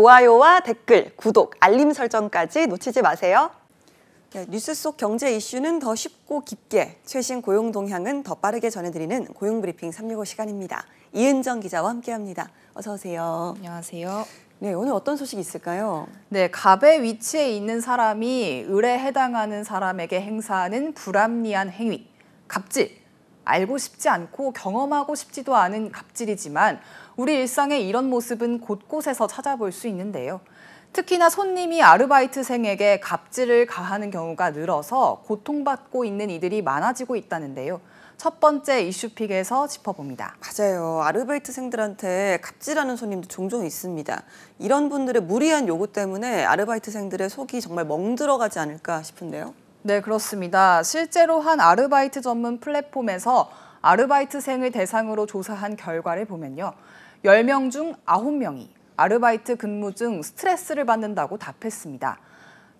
좋아요와 댓글, 구독, 알림 설정까지 놓치지 마세요. 네, 뉴스 속 경제 이슈는 더 쉽고 깊게, 최신 고용 동향은 더 빠르게 전해드리는 고용브리핑 365 시간입니다. 이은정 기자와 함께합니다. 어서 오세요. 안녕하세요. 네, 오늘 어떤 소식이 있을까요? 네, 갑의 위치에 있는 사람이 을에 해당하는 사람에게 행사하는 불합리한 행위, 갑질. 알고 싶지 않고 경험하고 싶지도 않은 갑질이지만 우리 일상의 이런 모습은 곳곳에서 찾아볼 수 있는데요. 특히나 손님이 아르바이트생에게 갑질을 가하는 경우가 늘어서 고통받고 있는 이들이 많아지고 있다는데요. 첫 번째 이슈픽에서 짚어봅니다. 맞아요. 아르바이트생들한테 갑질하는 손님도 종종 있습니다. 이런 분들의 무리한 요구 때문에 아르바이트생들의 속이 정말 멍들어가지 않을까 싶은데요. 네, 그렇습니다. 실제로 한 아르바이트 전문 플랫폼에서 아르바이트생을 대상으로 조사한 결과를 보면요. 10명 중 9명이 아르바이트 근무 중 스트레스를 받는다고 답했습니다.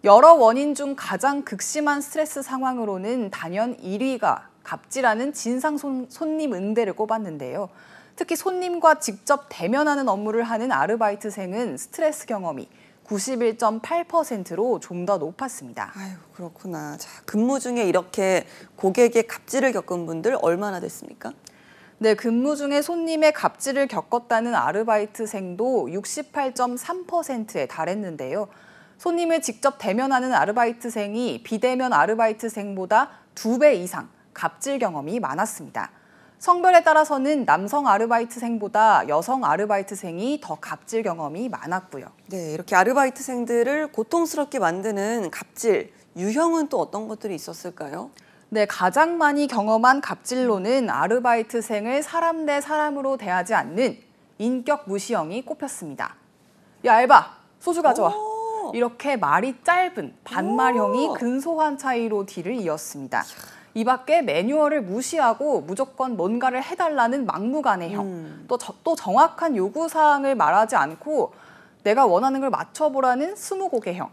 여러 원인 중 가장 극심한 스트레스 상황으로는 단연 1위가 갑질하는 진상 손님 응대를 꼽았는데요. 특히 손님과 직접 대면하는 업무를 하는 아르바이트생은 스트레스 경험이 91.8%로 좀 더 높았습니다. 아유, 그렇구나. 자, 근무 중에 이렇게 고객의 갑질을 겪은 분들 얼마나 됐습니까? 네, 근무 중에 손님의 갑질을 겪었다는 아르바이트생도 68.3%에 달했는데요. 손님을 직접 대면하는 아르바이트생이 비대면 아르바이트생보다 두 배 이상 갑질 경험이 많았습니다. 성별에 따라서는 남성 아르바이트생보다 여성 아르바이트생이 더 갑질 경험이 많았고요. 네, 이렇게 아르바이트생들을 고통스럽게 만드는 갑질 유형은 또 어떤 것들이 있었을까요? 네, 가장 많이 경험한 갑질로는 아르바이트생을 사람 대 사람으로 대하지 않는 인격 무시형이 꼽혔습니다. 야, 알바, 소주 가져와. 이렇게 말이 짧은 반말형이 근소한 차이로 뒤를 이었습니다. 이 밖에 매뉴얼을 무시하고 무조건 뭔가를 해달라는 막무가내 형, 음. 또, 저, 또 정확한 요구사항을 말하지 않고 내가 원하는 걸 맞춰보라는 스무고개 형,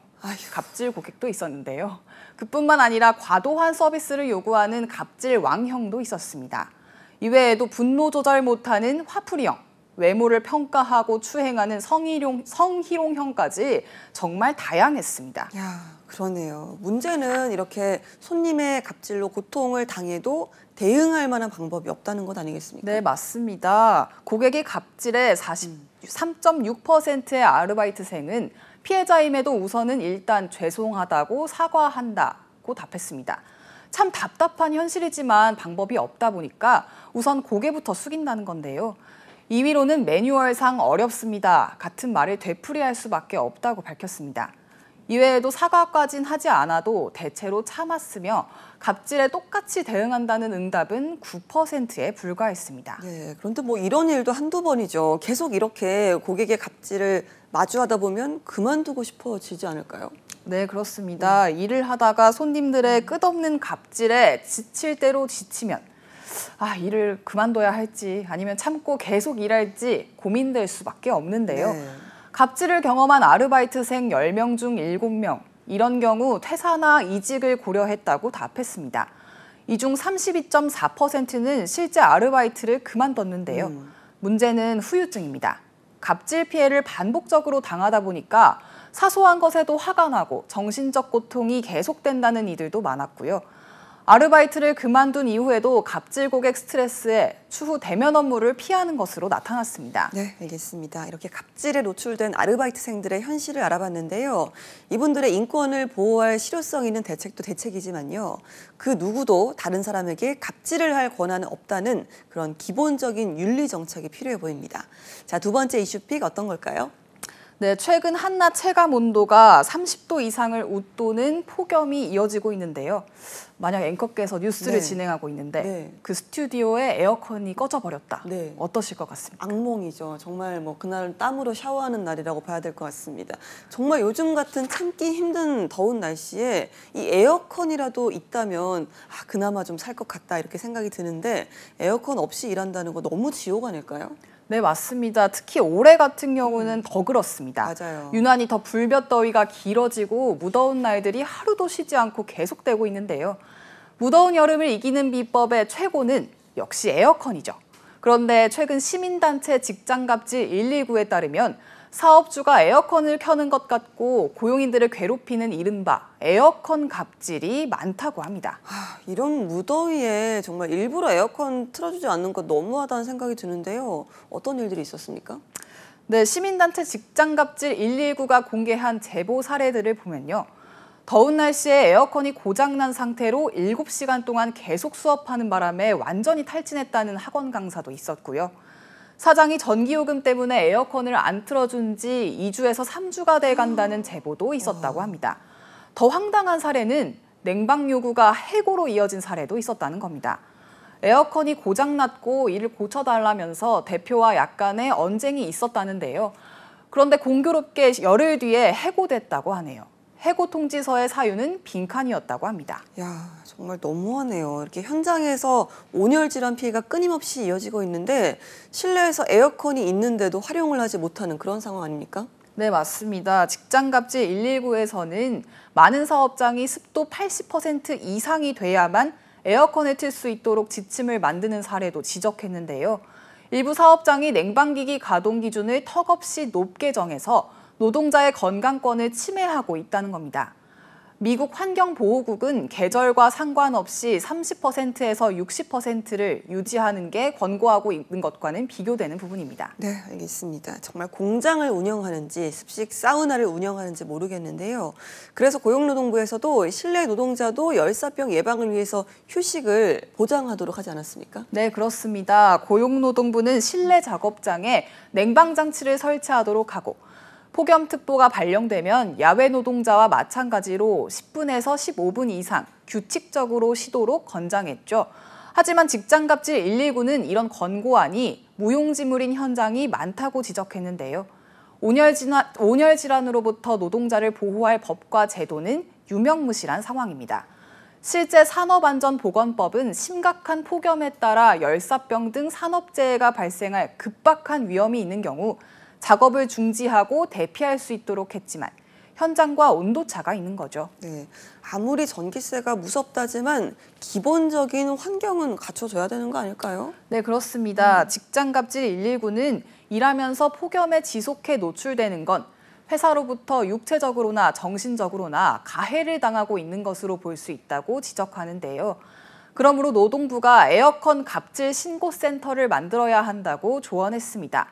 갑질 고객도 있었는데요. 그뿐만 아니라 과도한 서비스를 요구하는 갑질 왕형도 있었습니다. 이외에도 분노 조절 못하는 화풀이형, 외모를 평가하고 추행하는 성희롱, 성희롱형까지 정말 다양했습니다. 야, 그러네요. 문제는 이렇게 손님의 갑질로 고통을 당해도 대응할 만한 방법이 없다는 것 아니겠습니까? 네, 맞습니다. 고객의 갑질의 43.6%의 아르바이트생은 피해자임에도 우선은 일단 죄송하다고 사과한다고 답했습니다. 참 답답한 현실이지만 방법이 없다 보니까 우선 고개부터 숙인다는 건데요. 2위로는 매뉴얼상 어렵습니다. 같은 말을 되풀이할 수밖에 없다고 밝혔습니다. 이외에도 사과까진 하지 않아도 대체로 참았으며 갑질에 똑같이 대응한다는 응답은 9%에 불과했습니다. 네, 그런데 뭐 이런 일도 한두 번이죠. 계속 이렇게 고객의 갑질을 마주하다 보면 그만두고 싶어지지 않을까요? 네, 그렇습니다. 음. 일을 하다가 손님들의 음. 끝없는 갑질에 지칠 대로 지치면 아, 일을 그만둬야 할지 아니면 참고 계속 일할지 고민될 수밖에 없는데요. 네. 갑질을 경험한 아르바이트생 10명 중 7명, 이런 경우 퇴사나 이직을 고려했다고 답했습니다. 이 중 32.4%는 실제 아르바이트를 그만뒀는데요. 음. 문제는 후유증입니다. 갑질 피해를 반복적으로 당하다 보니까 사소한 것에도 화가 나고 정신적 고통이 계속된다는 이들도 많았고요. 아르바이트를 그만둔 이후에도 갑질 고객 스트레스에 추후 대면 업무를 피하는 것으로 나타났습니다. 네, 알겠습니다. 이렇게 갑질에 노출된 아르바이트생들의 현실을 알아봤는데요. 이분들의 인권을 보호할 실효성 있는 대책도 대책이지만요. 그 누구도 다른 사람에게 갑질을 할 권한은 없다는 그런 기본적인 윤리 정착이 필요해 보입니다. 자, 두 번째 이슈픽 어떤 걸까요? 네, 최근 한낮 체감 온도가 30도 이상을 웃도는 폭염이 이어지고 있는데요. 만약 앵커께서 뉴스를 네. 진행하고 있는데 네. 그 스튜디오에 에어컨이 꺼져 버렸다. 네. 어떠실 것 같습니까? 악몽이죠. 정말 뭐 그날은 땀으로 샤워하는 날이라고 봐야 될 것 같습니다. 정말 요즘 같은 참기 힘든 더운 날씨에 이 에어컨이라도 있다면 아, 그나마 좀 살 것 같다 이렇게 생각이 드는데 에어컨 없이 일한다는 거 너무 지옥 아닐까요? 네, 맞습니다. 특히 올해 같은 경우는 더 그렇습니다. 맞아요. 유난히 더 불볕더위가 길어지고 무더운 날들이 하루도 쉬지 않고 계속되고 있는데요. 무더운 여름을 이기는 비법의 최고는 역시 에어컨이죠. 그런데 최근 시민단체 직장갑질 119에 따르면 사업주가 에어컨을 켜는 것 같고 고용인들을 괴롭히는 이른바 에어컨 갑질이 많다고 합니다. 아, 이런 무더위에 정말 일부러 에어컨 틀어주지 않는 건 너무하다는 생각이 드는데요. 어떤 일들이 있었습니까? 네, 시민단체 직장갑질 119가 공개한 제보 사례들을 보면요. 더운 날씨에 에어컨이 고장난 상태로 7시간 동안 계속 수업하는 바람에 완전히 탈진했다는 학원 강사도 있었고요. 사장이 전기요금 때문에 에어컨을 안 틀어준 지 2주에서 3주가 돼 간다는 제보도 있었다고 합니다. 더 황당한 사례는 냉방 요구가 해고로 이어진 사례도 있었다는 겁니다. 에어컨이 고장났고 이를 고쳐달라면서 대표와 약간의 언쟁이 있었다는데요. 그런데 공교롭게 열흘 뒤에 해고됐다고 하네요. 해고 통지서의 사유는 빈칸이었다고 합니다. 야, 정말 너무하네요. 이렇게 현장에서 온열 질환 피해가 끊임없이 이어지고 있는데 실내에서 에어컨이 있는데도 활용을 하지 못하는 그런 상황 아닙니까? 네, 맞습니다. 직장갑질 119에서는 많은 사업장이 습도 80% 이상이 돼야만 에어컨을 틀수 있도록 지침을 만드는 사례도 지적했는데요. 일부 사업장이 냉방기기 가동 기준을 턱없이 높게 정해서 노동자의 건강권을 침해하고 있다는 겁니다. 미국 환경보호국은 계절과 상관없이 30%에서 60%를 유지하는 게 권고하고 있는 것과는 비교되는 부분입니다. 네, 알겠습니다. 정말 공장을 운영하는지 습식 사우나를 운영하는지 모르겠는데요. 그래서 고용노동부에서도 실내 노동자도 열사병 예방을 위해서 휴식을 보장하도록 하지 않았습니까? 네, 그렇습니다. 고용노동부는 실내 작업장에 냉방 장치를 설치하도록 하고 폭염특보가 발령되면 야외 노동자와 마찬가지로 10분에서 15분 이상 규칙적으로 쉬도록 권장했죠. 하지만 직장갑질 119는 이런 권고안이 무용지물인 현장이 많다고 지적했는데요. 온열질환, 온열질환으로부터 노동자를 보호할 법과 제도는 유명무실한 상황입니다. 실제 산업안전보건법은 심각한 폭염에 따라 열사병 등 산업재해가 발생할 급박한 위험이 있는 경우 작업을 중지하고 대피할 수 있도록 했지만 현장과 온도차가 있는 거죠. 네. 아무리 전기세가 무섭다지만 기본적인 환경은 갖춰줘야 되는 거 아닐까요? 네, 그렇습니다. 음. 직장 갑질 119는 일하면서 폭염에 지속해 노출되는 건 회사로부터 육체적으로나 정신적으로나 가해를 당하고 있는 것으로 볼 수 있다고 지적하는데요. 그러므로 노동부가 에어컨 갑질 신고센터를 만들어야 한다고 조언했습니다.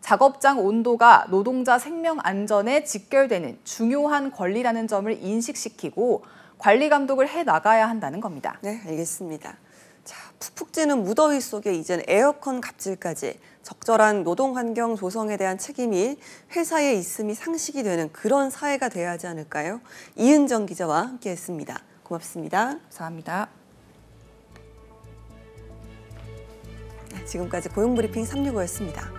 작업장 온도가 노동자 생명 안전에 직결되는 중요한 권리라는 점을 인식시키고 관리 감독을 해 나가야 한다는 겁니다. 네, 알겠습니다. 자, 푹푹 찌는 무더위 속에 이젠 에어컨 갑질까지 적절한 노동 환경 조성에 대한 책임이 회사의 있음이 상식이 되는 그런 사회가 돼야 하지 않을까요? 이은정 기자와 함께했습니다. 고맙습니다. 감사합니다. 네, 지금까지 고용브리핑 365였습니다.